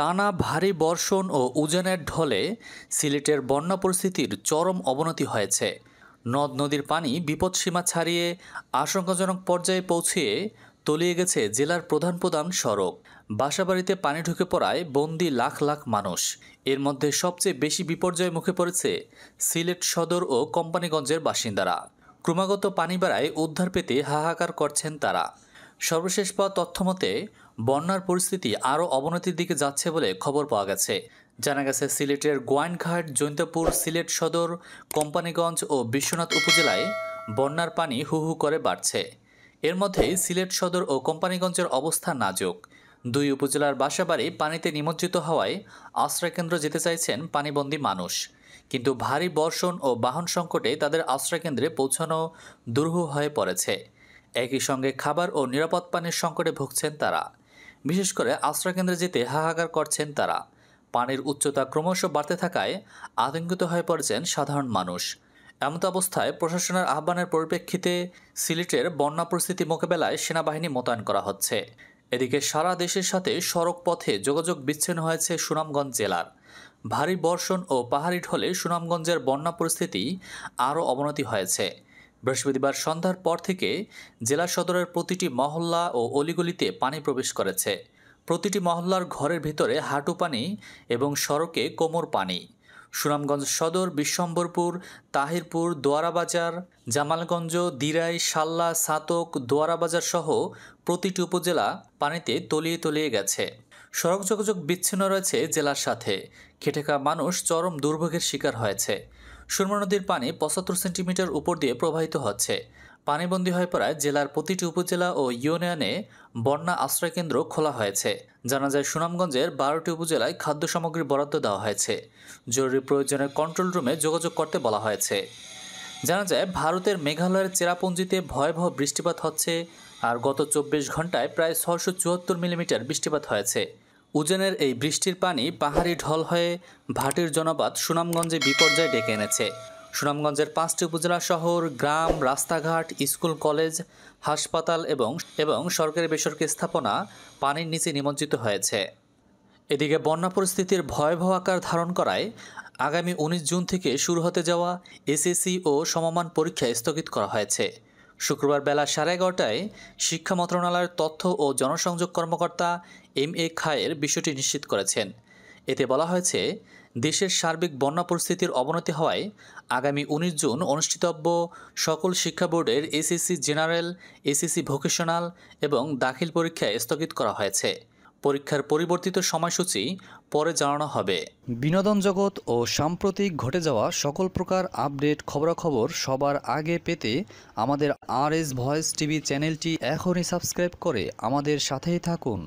টানা ভারী বর্ষণ ও উজানের ঢলে সিলেটের বন্যা পরিস্থিতির চরম অবনতি হয়েছে নদ নদীর পানি বিপদসীমা ছাড়িয়ে আশঙ্কাজনক পর্যায়ে পৌঁছিয়ে তলিয়ে গেছে জেলার প্রধান প্রধান সড়ক বাসাবাড়িতে পানি ঢুকে পড়ায় বন্দি লাখ লাখ মানুষ এর মধ্যে সবচেয়ে বেশি বিপর্যয়ের মুখে পড়েছে সিলেট সদর ও কোম্পানিগঞ্জের বাসিন্দারা ক্রমাগত পানি বাড়ায় উদ্ধার পেতে হাহাকার করছেন তারা সর্বশেষ পাওয়া তথ্যমতে বন্যার পরিস্থিতি আরও অবনতির দিকে যাচ্ছে বলে খবর পাওয়া গেছে জানা গেছে সিলেটের গোয়াইনঘাট জৈন্তপুর সিলেট সদর কোম্পানিগঞ্জ ও বিশ্বনাথ উপজেলায় বন্যার পানি হু হু করে বাড়ছে এর মধ্যেই সিলেট সদর ও কোম্পানিগঞ্জের অবস্থা নাজুক দুই উপজেলার বাসাবাড়ি পানিতে নিমজ্জিত হওয়ায় আশ্রয়কেন্দ্র যেতে চাইছেন পানিবন্দী মানুষ কিন্তু ভারী বর্ষণ ও বাহন সংকটে তাদের আশ্রয়কেন্দ্রে পৌঁছানো দুরূহ হয়ে পড়েছে একই সঙ্গে খাবার ও নিরাপদ পানির সংকটে ভুগছেন তারা বিশেষ করে আশ্রয়কেন্দ্রে যেতে হাহাকার করছেন তারা পানির উচ্চতা ক্রমশ বাড়তে থাকায় আতঙ্কিত হয়ে পড়েছেন সাধারণ মানুষ এমত অবস্থায় প্রশাসনের আহ্বানের পরিপ্রেক্ষিতে সিলেটের বন্যা পরিস্থিতি মোকাবেলায় সেনাবাহিনী মোতায়েন করা হচ্ছে এদিকে সারা দেশের সাথে সড়ক পথে যোগাযোগ বিচ্ছিন্ন হয়েছে সুনামগঞ্জ জেলার ভারী বর্ষণ ও পাহাড়ি ঢলে সুনামগঞ্জের বন্যা পরিস্থিতি আরও অবনতি হয়েছে বৃহস্পতিবার সন্ধ্যার পর থেকে জেলা সদরের প্রতিটি মহল্লা ও অলিগলিতে পানি প্রবেশ করেছে প্রতিটি মহল্লার ঘরের ভিতরে হাঁটু পানি এবং সড়কে কোমর পানি সুনামগঞ্জ সদর বিশ্বম্বরপুর তাহিরপুর দোয়ারাবাজার জামালগঞ্জ দিরাই সাল্লা সাতক দোয়ারাবাজার সহ প্রতিটি উপজেলা পানিতে তলিয়ে তলিয়ে গেছে সড়ক যোগাযোগ বিচ্ছিন্ন রয়েছে জেলার সাথে খেটেকা মানুষ চরম দুর্ভোগের শিকার হয়েছে সুরমা নদীর পানি পঁচাত্তর সেন্টিমিটার উপর দিয়ে প্রবাহিত হচ্ছে পানিবন্দী হয়ে পড়ায় জেলার প্রতিটি উপজেলা ও ইউনিয়নে বন্যা আশ্রয়কেন্দ্র খোলা হয়েছে জানা যায় সুনামগঞ্জের বারোটি উপজেলায় খাদ্য সামগ্রী বরাদ্দ দেওয়া হয়েছে জরুরি প্রয়োজনে কন্ট্রোল রুমে যোগাযোগ করতে বলা হয়েছে জানা যায় ভারতের মেঘালয়ের চেরাপুঞ্জিতে ভয়াবহ বৃষ্টিপাত হচ্ছে আর গত চব্বিশ ঘন্টায় প্রায় ছশো চুয়াত্তর মিলিমিটার বৃষ্টিপাত হয়েছে উজেনের এই বৃষ্টির পানি পাহাড়ি ঢল হয়ে ভাটির জনপাত সুনামগঞ্জে বিপর্যয় ডেকে এনেছে সুনামগঞ্জের পাঁচটি উপজেলা শহর গ্রাম রাস্তাঘাট স্কুল কলেজ হাসপাতাল এবং এবং সরকারি বেসরকারি স্থাপনা পানির নিচে নিমজ্জিত হয়েছে এদিকে বন্যা পরিস্থিতির ভয়াবহ আকার ধারণ করায় আগামী উনিশ জুন থেকে শুরু হতে যাওয়া এসএসসি ও সমমান পরীক্ষা স্থগিত করা হয়েছে শুক্রবার বেলা সাড়ে এগারোটায় শিক্ষা মন্ত্রণালয়ের তথ্য ও জনসংযোগ কর্মকর্তা এম এ খায়ের বিষয়টি নিশ্চিত করেছেন এতে বলা হয়েছে দেশের সার্বিক বন্যা পরিস্থিতির অবনতি হওয়ায় আগামী উনিশ জুন অনুষ্ঠিতব্য সকল শিক্ষা বোর্ডের এসএসসি জেনারেল এসএসসি ভোকেশনাল এবং দাখিল পরীক্ষায় স্থগিত করা হয়েছে পরীক্ষার পরিবর্তিত সময়সূচি পরে জানানো হবে বিনোদন জগৎ ও সাম্প্রতিক ঘটে যাওয়া সকল প্রকার আপডেট খবরাখবর সবার আগে পেতে আমাদের আর এস ভয়েস টিভি চ্যানেলটি এখনই সাবস্ক্রাইব করে আমাদের সাথেই থাকুন